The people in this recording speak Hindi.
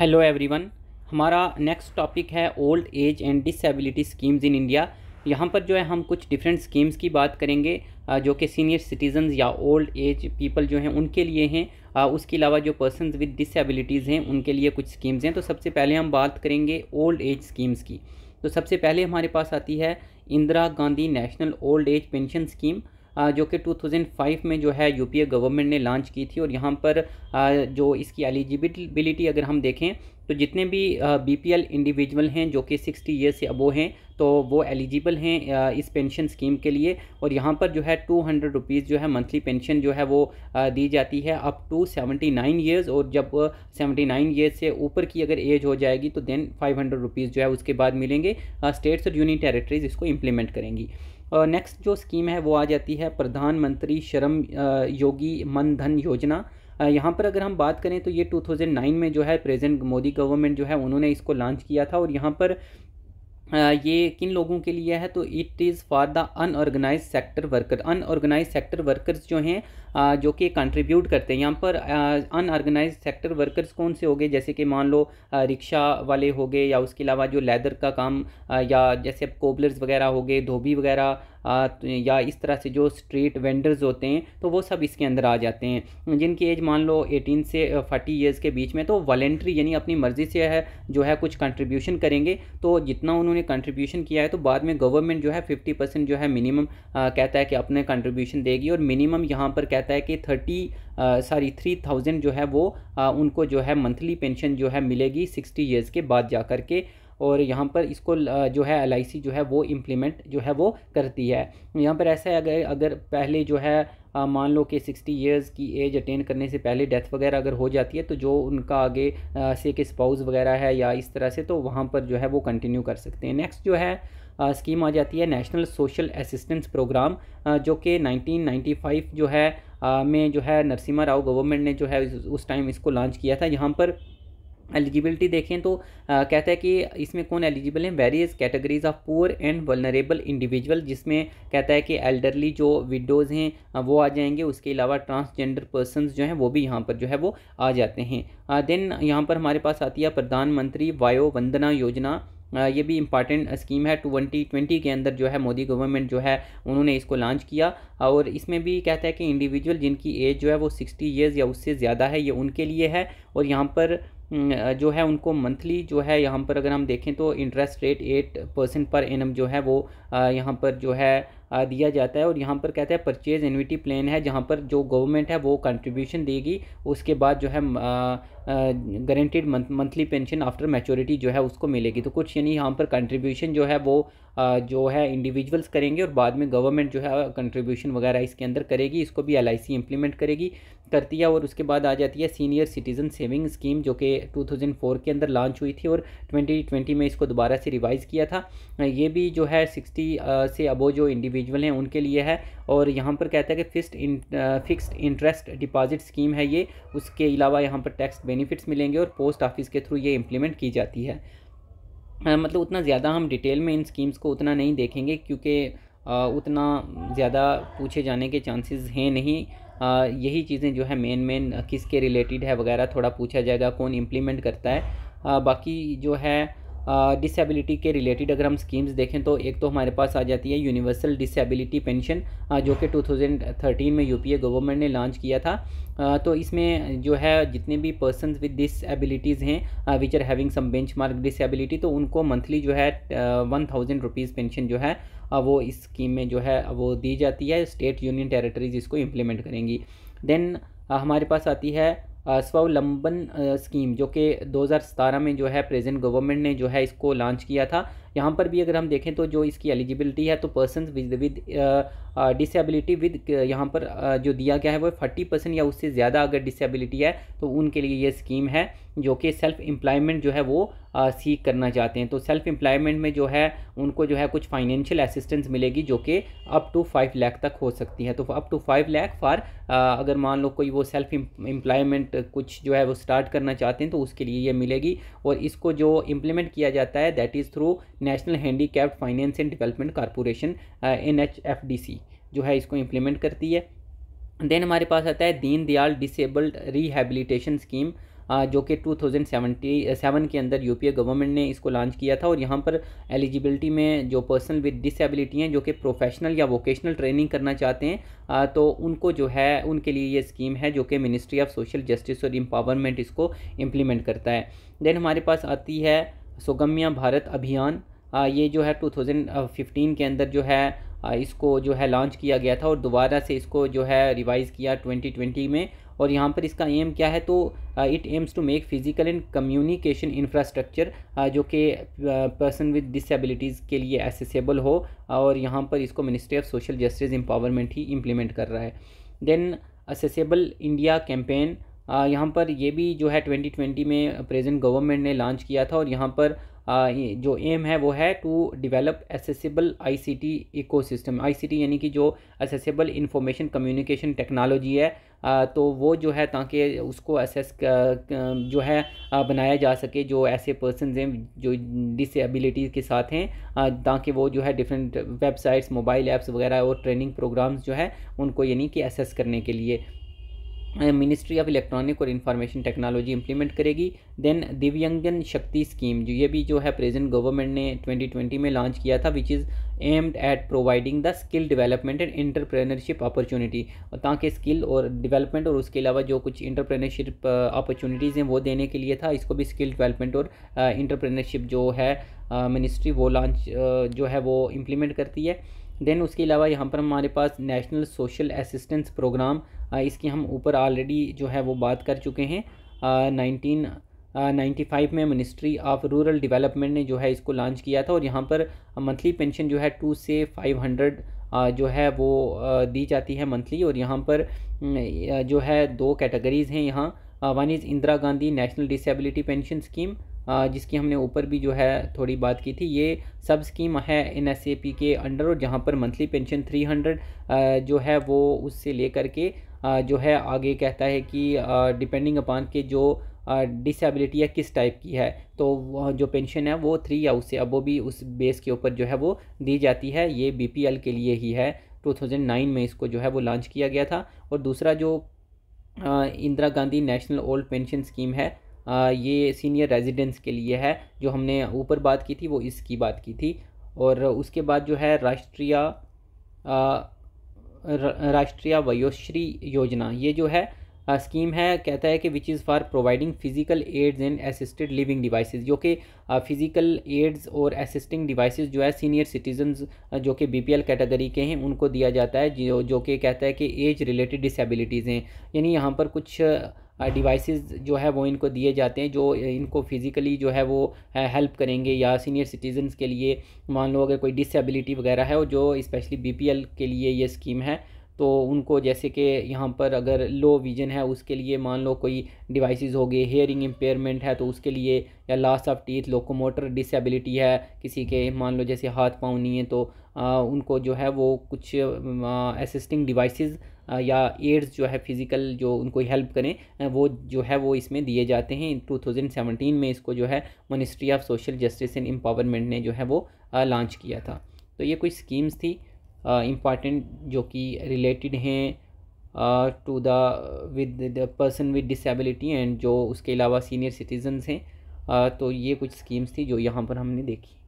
हेलो एवरीवन हमारा नेक्स्ट टॉपिक है old age and disability schemes in India यहाँ पर जो है हम कुछ डिफरेंट स्कीम्स की बात करेंगे जो कि सीनियर सिटीजन्स या ओल्ड एज पीपल जो हैं उनके लिए हैं उसके अलावा जो पर्सन विद डिसेबिलिटीज़ हैं उनके लिए कुछ स्कीम्स हैं तो सबसे पहले हम बात करेंगे ओल्ड एज स्कीम्स की तो सबसे पहले हमारे पास आती है Indira Gandhi national old age pension scheme जो कि 2005 में जो है यूपीए गवर्नमेंट ने लॉन्च की थी और यहाँ पर जो इसकी एलिजिबिलिटी अगर हम देखें तो जितने भी बी पी एल इंडिविजुअल हैं जो कि सिक्सटी ईयर से अबो हैं तो वो एलिजिबल हैं इस पेंशन स्कीम के लिए और यहाँ पर जो है टू हंड्रेड रुपीज़ जो है मंथली पेंशन जो है वो दी जाती है up to seventy nine years और जब सेवेंटी नाइन ईयर्स से ऊपर की अगर एज हो जाएगी तो देन फाइव हंड्रेड रुपीज़ जो है उसके बाद मिलेंगे स्टेट्स और यूनियन टेरेटरीज इसको इम्प्लीमेंट करेंगी नेक्स्ट जो स्कीम है वो आ जाती है प्रधानमंत्री श्रम योगी मनधन योजना यहाँ पर अगर हम बात करें तो ये 2009 में जो है प्रेजेंट मोदी गवर्नमेंट जो है उन्होंने इसको लॉन्च किया था और यहाँ पर ये किन लोगों के लिए है तो it is for the unorganised sector worker unorganised sector workers जो हैं जो कि कंट्रीब्यूट करते हैं यहाँ पर अनऑर्गेनाइज सेक्टर वर्कर्स कौन से हो गए जैसे कि मान लो रिक्शा वाले हो गए या उसके अलावा जो लेदर का काम या जैसे कोबलर्स वगैरह हो गए धोबी वगैरह या इस तरह से जो स्ट्रीट वेंडर्स होते हैं तो वो सब इसके अंदर आ जाते हैं जिनकी एज मान लो एटीन से फोर्टी ईयर्स के बीच में तो वॉलेंट्री यानी अपनी मर्ज़ी से है जो है कुछ कंट्रीब्यूशन करेंगे तो जितना उन्होंने कंट्रीब्यूशन किया है तो बाद में गवर्नमेंट जो है फिफ्टी परसेंट जो है मिनिमम कहता है कि अपने कंट्रीब्यूशन देगी और मिनिमम यहाँ पर कहता है कि थर्टी सॉरी थ्री थाउजेंड जो है वो आ, उनको जो है मंथली पेंशन जो है मिलेगी सिक्सटी ईयर्स के बाद जा कर के और यहाँ पर इसको जो है एल जो है वो इम्प्लीमेंट जो है वो करती है यहाँ पर ऐसा है अगर अगर पहले जो है मान लो कि 60 इयर्स की एज अटेन करने से पहले डेथ वगैरह अगर हो जाती है तो जो उनका आगे से के स्पाउस वगैरह है या इस तरह से तो वहाँ पर जो है वो कंटिन्यू कर सकते हैं नेक्स्ट जो है स्कीम आ जाती है नेशनल सोशल असिस्टेंस प्रोग्राम जो कि 1995 जो है में जो है नरसिम्हा राव गवर्नमेंट ने जो है उस टाइम इसको लॉन्च किया था यहाँ पर एलिजिबिलिटी देखें तो आ, कहता है कि इसमें कौन एलिजिबल हैं various categories of poor and vulnerable individual जिसमें कहता है कि एल्डरली जो विडोज़ हैं वो आ जाएंगे उसके अलावा ट्रांसजेंडर पर्सन जो हैं वो भी यहाँ पर जो है वो आ जाते हैं देन यहाँ पर हमारे पास आती है प्रधानमंत्री वायो वंदना योजना ये भी इंपॉर्टेंट स्कीम है ट्वेंटी ट्वेंटी के अंदर जो है मोदी गवर्नमेंट जो है उन्होंने इसको लॉन्च किया और इसमें भी कहता है कि इंडिविजुअल जिनकी एज जो है वो सिक्सटी ईयर्स या उससे ज़्यादा है ये उनके लिए है और यहाँ पर जो है उनको मंथली जो है यहाँ पर अगर हम देखें तो इंटरेस्ट रेट एट परसेंट पर एन जो है वो यहाँ पर जो है दिया जाता है और यहाँ पर कहते हैं परचेज एनविटी प्लान है जहाँ पर जो गवर्नमेंट है वो कंट्रीब्यूशन देगी उसके बाद जो है guaranteed monthly pension after maturity जो है उसको मिलेगी तो कुछ यानी यहाँ पर कंट्रीब्यूशन जो है वो जो है इंडिविजुअल्स करेंगे और बाद में गवर्नमेंट जो है कंट्रीब्यूशन वगैरह इसके अंदर करेगी इसको भी एल आई इंप्लीमेंट करेगी करती है और उसके बाद आ जाती है सीनियर सिटीज़न सेविंग स्कीम जो कि 2004 के अंदर लॉन्च हुई थी और 2020 में इसको दोबारा से रिवाइज़ किया था ये भी जो है 60 से अबो जो इंडिविजुअल हैं उनके लिए है और यहाँ पर कहता है कि फिक्स इंटरेस्ट डिपॉजिट स्कीम है ये उसके अलावा यहाँ पर टैक्स बेनिफिट बेनिफिट्स मिलेंगे और पोस्ट ऑफिस के थ्रू ये इम्प्लीमेंट की जाती है मतलब उतना ज़्यादा हम डिटेल में इन स्कीम्स को उतना नहीं देखेंगे क्योंकि उतना ज़्यादा पूछे जाने के चांसेस हैं नहीं आ, यही चीज़ें जो है मेन मेन किसके रिलेटेड है वगैरह थोड़ा पूछा जाएगा कौन इम्प्लीमेंट करता है आ, बाकी जो है डिसेबिलिटी के रिलेटेड अगर हम स्कीम्स देखें तो एक तो हमारे पास आ जाती है यूनिवर्सल डिसेबिलिटी पेंशन जो कि 2013 में यूपीए गवर्नमेंट ने लॉन्च किया था तो इसमें जो है जितने भी पर्सन विद डिसबिलिटीज़ हैं which are having some benchmark disability तो उनको मंथली जो है वन थाउजेंड रुपीज़ पेंशन जो है वो इस स्कीम में जो है वो दी जाती है स्टेट यूनियन टेरेटरीज इसको इम्प्लीमेंट करेंगी देन हमारे पास आती है स्वावलंबन स्कीम जो कि 2017 में जो है प्रेजेंट गवर्नमेंट ने जो है इसको लॉन्च किया था यहाँ पर भी अगर हम देखें तो जो इसकी एलिजिबिलिटी है तो person with with disability with यहाँ पर uh, जो दिया गया है वो फोर्टी परसेंट या उससे ज़्यादा अगर डिसेबिलिटी है तो उनके लिए ये स्कीम है जो कि सेल्फ एम्प्लॉयमेंट जो है वो सीख uh, करना चाहते हैं तो सेल्फ एम्प्लॉयमेंट में जो है उनको जो है कुछ फाइनेंशियल असिस्टेंस मिलेगी जो कि अप टू फाइव लैख तक हो सकती है तो up to five lakh for अगर मान लो कोई वो सेल्फ एम्प्लॉयमेंट कुछ जो है वो स्टार्ट करना चाहते हैं तो उसके लिए ये मिलेगी और इसको जो इम्प्लीमेंट किया जाता है that is through national handicapped finance and development corporation N H F D C जो है इसको इम्प्लीमेंट करती है देन हमारे पास आता है दीन दयाल डिसेबल्ड रिहेबिलिटेशन स्कीम जो कि 2077 के अंदर यूपीए गवर्नमेंट ने इसको लॉन्च किया था और यहाँ पर एलिजिबिलिटी में जो पर्सन विद डिसेबिलिटी हैं जो कि प्रोफेशनल या वोकेशनल ट्रेनिंग करना चाहते हैं तो उनको जो है उनके लिए ये स्कीम है जो कि मिनिस्ट्री ऑफ सोशल जस्टिस और एम्पावरमेंट इसको इम्प्लीमेंट करता है देन हमारे पास आती है सुगम्या भारत अभियान ये जो है 2015 के अंदर जो है इसको जो है लॉन्च किया गया था और दोबारा से इसको जो है रिवाइज़ किया 2020 में और यहाँ पर इसका एम क्या है तो it aims to make physical and communication infrastructure जो कि पर्सन विद डिसेबिलिटीज़ के लिए एसेसेबल हो और यहाँ पर इसको ministry of social justice empowerment ही इम्प्लीमेंट कर रहा है देन असेसेबल इंडिया कैंपेन यहाँ पर ये भी जो है 2020 में प्रेजेंट गवर्नमेंट ने लॉन्च किया था और यहाँ पर जो एम है वो है to develop accessible ICT ecosystem ICT यानी कि जो एसेसिबल इंफॉर्मेशन कम्युनिकेशन टेक्नोलॉजी है तो वो जो है ताकि उसको एसेस जो है बनाया जा सके जो ऐसे पर्सनज हैं जो डिसेबिलिटी के साथ हैं ताकि वो जो है डिफरेंट वेबसाइट्स मोबाइल ऐप्स वगैरह और ट्रेनिंग प्रोग्राम्स जो है उनको यानी कि एसेस करने के लिए मिनिस्ट्री ऑफ इलेक्ट्रॉनिक और इंफॉर्मेशन टेक्नोलॉजी इंप्लीमेंट करेगी देन दिव्यंगन शक्ति स्कीम जो ये भी जो है प्रेजेंट गवर्नमेंट ने 2020 में लॉन्च किया था which is aimed at providing the skill development and entrepreneurship opportunity ताकि स्किल और डेवलपमेंट और उसके अलावा जो कुछ इंटरप्रेनरशिप अपॉर्चुनिटीज़ हैं वो देने के लिए था इसको भी स्किल डेवलपमेंट और इंटरप्रेनरशिप जो है मिनिस्ट्री वो लॉन्च जो है वो इम्प्लीमेंट करती है देन उसके अलावा यहाँ पर हमारे पास नेशनल सोशल असिस्टेंस प्रोग्राम इसकी हम ऊपर ऑलरेडी जो है वो बात कर चुके हैं नाइनटीन नाइन्टी फाइव में मिनिस्ट्री ऑफ रूरल डेवलपमेंट ने जो है इसको लॉन्च किया था और यहाँ पर मंथली पेंशन जो है टू से फाइव हंड्रेड जो है वो दी जाती है मंथली और यहाँ पर जो है दो कैटेगरीज़ हैं यहाँ one is Indira Gandhi national disability pension scheme जिसकी हमने ऊपर भी जो है थोड़ी बात की थी ये सब स्कीम है एन एस ए पी के अंडर और जहाँ पर मंथली पेंशन थ्री हंड्रेड जो है वो उससे ले के जो है आगे कहता है कि डिपेंडिंग अपॉन के जो डिसेबिलिटी है किस टाइप की है तो जो पेंशन है वो थ्री या उससे अब वो भी उस बेस के ऊपर जो है वो दी जाती है ये बी पी एल के लिए ही है 2009 में इसको जो है वो लॉन्च किया गया था और दूसरा जो Indira Gandhi national old pension scheme है ये सीनियर रेजिडेंस के लिए है जो हमने ऊपर बात की थी वो इसकी बात की थी और उसके बाद जो है राष्ट्रीय राष्ट्रीय वयोश्री योजना ये जो है स्कीम है कहता है कि which is for providing physical aids and assisted living devices जो कि फिजिकल एड्स और असिस्टिंग डिवाइसेस जो है सीनियर सिटीजन जो कि बीपीएल कैटेगरी के हैं उनको दिया जाता है जो जो कि कहता है कि एज रिलेटेड डिसेबिलिटीज़ हैं यानी यहाँ पर कुछ डिवाइसेस जो है वो इनको दिए जाते हैं जो इनको फिज़िकली जो है वो हेल्प करेंगे या सीनियर सिटीज़न्स के लिए मान लो अगर कोई डिसेबिलिटी वगैरह है और जो इस्पेशली बी के लिए ये स्कीम है तो उनको जैसे कि यहाँ पर अगर लो विजन है उसके लिए मान लो कोई डिवाइसेस हो गए हेयरिंग इम्पेयरमेंट है तो उसके लिए या loss of teeth locomotor disability है किसी के मान लो जैसे हाथ पाँव नहीं है तो आ, उनको जो है वो कुछ असिस्टिंग डिवाइसेस या एड्स जो है फिज़िकल जो उनको हेल्प करें वो जो है वो इसमें दिए जाते हैं टू थाउजेंड सेवनटीन में इसको जो है ministry of social justice and empowerment ने जो है वो लॉन्च किया था तो ये कुछ स्कीम्स थी इम्पॉर्टेंट जो कि रिलेटेड हैं to the with the person with disability and जो उसके अलावा सीनियर सिटीजन्स हैं तो ये कुछ स्कीम्स थी जो यहाँ पर हमने देखी